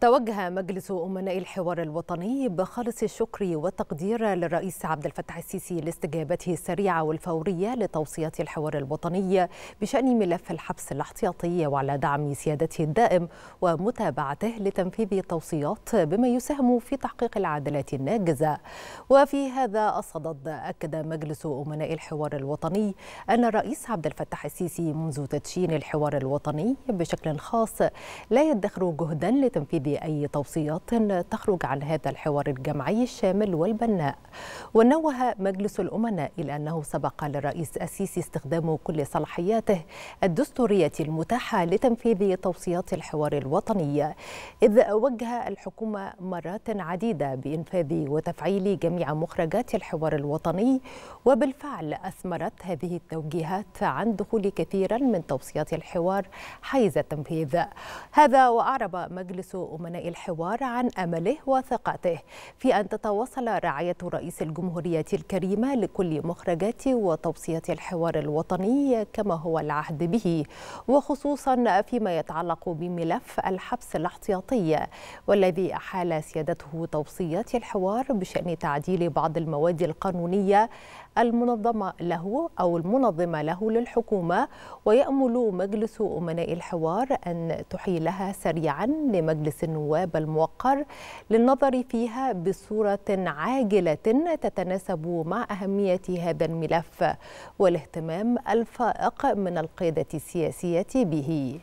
توجه مجلس أمناء الحوار الوطني بخالص الشكر والتقدير للرئيس عبد الفتاح السيسي لاستجابته السريعة والفورية لتوصيات الحوار الوطني بشأن ملف الحبس الاحتياطي وعلى دعم سيادته الدائم ومتابعته لتنفيذ التوصيات بما يساهم في تحقيق العدالات الناجزة وفي هذا الصدد أكد مجلس أمناء الحوار الوطني أن الرئيس عبد الفتاح السيسي منذ تدشين الحوار الوطني بشكل خاص لا يدخر جهدا لتنفيذ بأي توصيات تخرج عن هذا الحوار الجمعي الشامل والبناء ونوه مجلس الأمناء إلى أنه سبق للرئيس السيسي استخدام كل صلاحياته الدستورية المتاحة لتنفيذ توصيات الحوار الوطني إذ وجه الحكومة مرات عديدة بإنفاذ وتفعيل جميع مخرجات الحوار الوطني وبالفعل أثمرت هذه التوجيهات عن دخول كثيرا من توصيات الحوار حيز التنفيذ هذا وأعرب مجلس أمناء الحوار عن أمله وثقته في أن تتواصل رعاية رئيس الجمهورية الكريمة لكل مخرجات وتوصيات الحوار الوطني كما هو العهد به وخصوصا فيما يتعلق بملف الحبس الاحتياطي والذي أحال سيادته توصيات الحوار بشأن تعديل بعض المواد القانونية المنظمة له أو المنظمة له للحكومة ويأمل مجلس أمناء الحوار أن تحيلها سريعا لمجلس النواب الموقر للنظر فيها بصورة عاجلة تتناسب مع أهمية هذا الملف والاهتمام الفائق من القيادة السياسية به